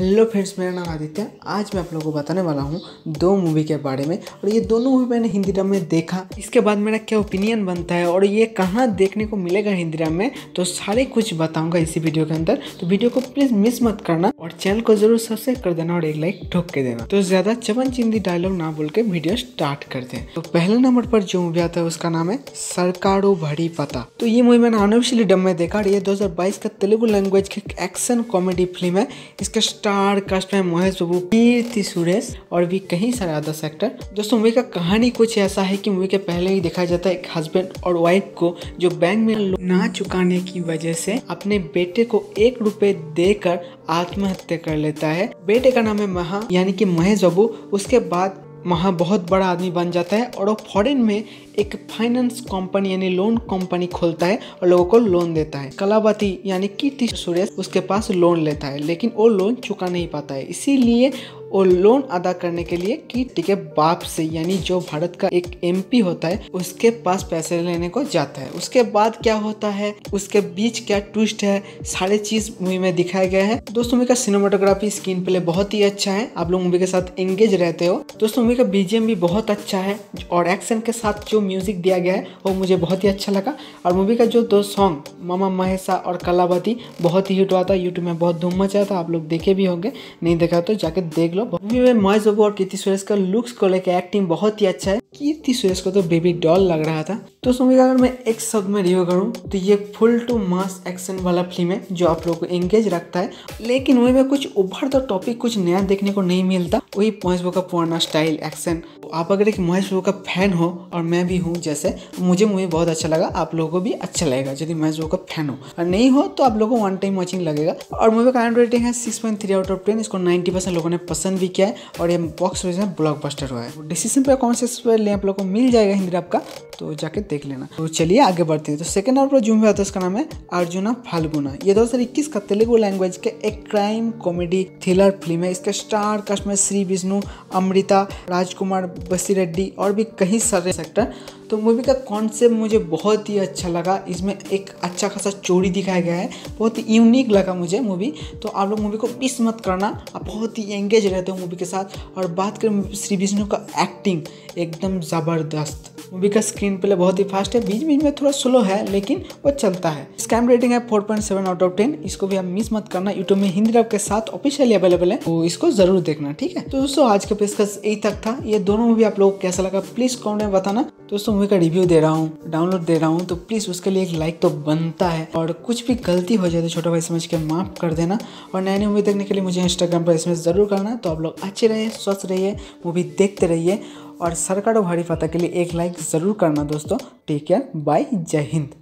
hello friends मेरा नाम आदित्य आज मैं आप लोगों को बताने वाला हूँ दो मूवी के बारे में और ये दोनों मूवी मैंने हिंदी ड्राम में देखा इसके बाद मेरा क्या ओपिनियन बनता है और ये कहाँ देखने को मिलेगा हिंदी ड्राम में तो सारे कुछ बताऊंगा इसी वीडियो के अंदर तो वीडियो को प्लीज़ मिस मत करना और चैनल को जरूर सब्सक्राइब कर देना और एक लाइक ठोक के देना तो ज़्यादा चमन चिंदी डायलॉग ना बोल के वीडियो स्टार्ट कर दे तो पहले नंबर पर जो मूवी आता है उसका नाम है सरकारो भरी पता तो ये मूवी मैंने अनोविशली डम में देखा और ये दो का तेलुगु लैंग्वेज की एक्शन कॉमेडी फिल्म है इसका स्टार कास्ट में महेश बाबू कीर्ति सुरेश और भी कई सारे अदर सेक्टर दोस्तों मूवी का कहानी कुछ ऐसा है कि मूवी के पहले ही देखा जाता है एक हस्बैंड और वाइफ को जो बैंक में ना चुकाने की वजह से अपने बेटे को एक रुपए देकर आत्महत्या कर लेता है बेटे का नाम है महा यानी कि महेश बाबू उसके बाद वहाँ बहुत बड़ा आदमी बन जाता है और वो फॉरेन में एक फाइनेंस कंपनी यानी लोन कंपनी खोलता है और लोगों को लोन देता है कलावती यानी कीर्ति सुरेश उसके पास लोन लेता है लेकिन वो लोन चुका नहीं पाता है इसीलिए और लोन अदा करने के लिए की टिके बाप से यानी जो भारत का एक एमपी होता है उसके पास पैसे लेने को जाता है उसके बाद क्या होता है उसके बीच क्या ट्विस्ट है सारे चीज मूवी में दिखाया गया है दोस्तों मूवी का सिनेमाटोग्राफी स्क्रीन प्ले बहुत ही अच्छा है आप लोग मूवी के साथ एंगेज रहते हो दोस्तों मूवी का बीजेम भी बहुत अच्छा है और एक्शन के साथ जो म्यूजिक दिया गया है वो मुझे बहुत ही अच्छा लगा और मूवी का जो दो सॉन्ग मामा महेशा और कलावती बहुत ही हिट हुआ था यूट्यूब में बहुत धूम मचा था आप लोग देखे भी होंगे नहीं देखा तो जाके देख लो लो मूवी में मॉइस अबॉर्ड की तिश्वरेश का लुक्स को लेकर एक्टिंग बहुत ही अच्छा है कितनी सुरेश को तो बेबी डॉल लग रहा था तो समझिएगा अगर मैं एक शब्द में रिव्यू करूँ तो ये फुल टू मास एक्शन वाला फिल्म है जो आप लोग को एंगेज रखता है लेकिन वही में कुछ उभर तो टॉपिक कुछ नया देखने को नहीं मिलता वही महेश का पुराना स्टाइल एक्शन आप अगर एक महेश बाबू का फैन हो और मैं भी हूँ जैसे मुझे मूवी बहुत अच्छा लगा आप लोगों को भी अच्छा लगेगा यदि महेश बाबू का फैन हो और नहीं हो तो आप लोगों को वन टाइम वॉचिंग लगेगा और मूवी का रेटिंग है six point three out of ten इसको नाइन्टी परसेंट लोगों ने पसंद भी किया है और ये बॉक्स ऑफिस में बस्टर हुआ है डिसीजन पर कौन से लिए आप लोग को मिल जाएगा हिंदी रैप का तो जाके देख लेना तो चलिए आगे बढ़ते हैं तो सेकंड नंबर पर जो मूवी आता है उसका नाम है अर्जुना फाल्गुना ये दो हज़ार इक्कीस का तेलुगु लैंग्वेज के एक क्राइम कॉमेडी थ्रिलर फिल्म है इसके स्टार कास्ट में श्री विष्णु अमृता राजकुमार बसी रेड्डी और भी कई सारे एक्टर तो मूवी का कॉन्सेप्ट मुझे बहुत ही अच्छा लगा इसमें एक अच्छा खासा चोरी दिखाया गया है बहुत ही यूनिक लगा मुझे मूवी तो आप लोग मूवी को मिस मत करना आप बहुत ही एंगेज रहते हो मूवी के साथ और बात करें श्री विष्णु का एक्टिंग एकदम ज़बरदस्त मूवी का स्क्रीन प्ले बहुत ही फास्ट है बीच बीच में थोड़ा स्लो है लेकिन वो चलता है स्कैम रेटिंग है 4.7 आउट ऑफ 10 इसको भी आप मिस मत करना यूट्यूब में हिंदी रब के साथ ऑफिशियली अवेलेबल है तो इसको जरूर देखना ठीक है तो दोस्तों आज का पेशकश यही तक था ये दोनों मूवी आप लोग कैसा लगा प्लीज कॉमेंट में बताना तो दोस्तों मूवी का रिव्यू दे रहा हूँ डाउनलोड दे रहा हूँ तो प्लीज उसके लिए एक लाइक तो बनता है और कुछ भी गलती हो जाए तो छोटा भाई समझ के माफ कर देना और नए नए मूवी देखने के लिए मुझे इंस्टाग्राम पर इसमें जरूर करना तो आप लोग अच्छे रहिए स्वस्थ रहिए मूवी देखते रहिए और सरकार भारी फतह के लिए एक लाइक ज़रूर करना दोस्तों टेक केयर बाय जय हिंद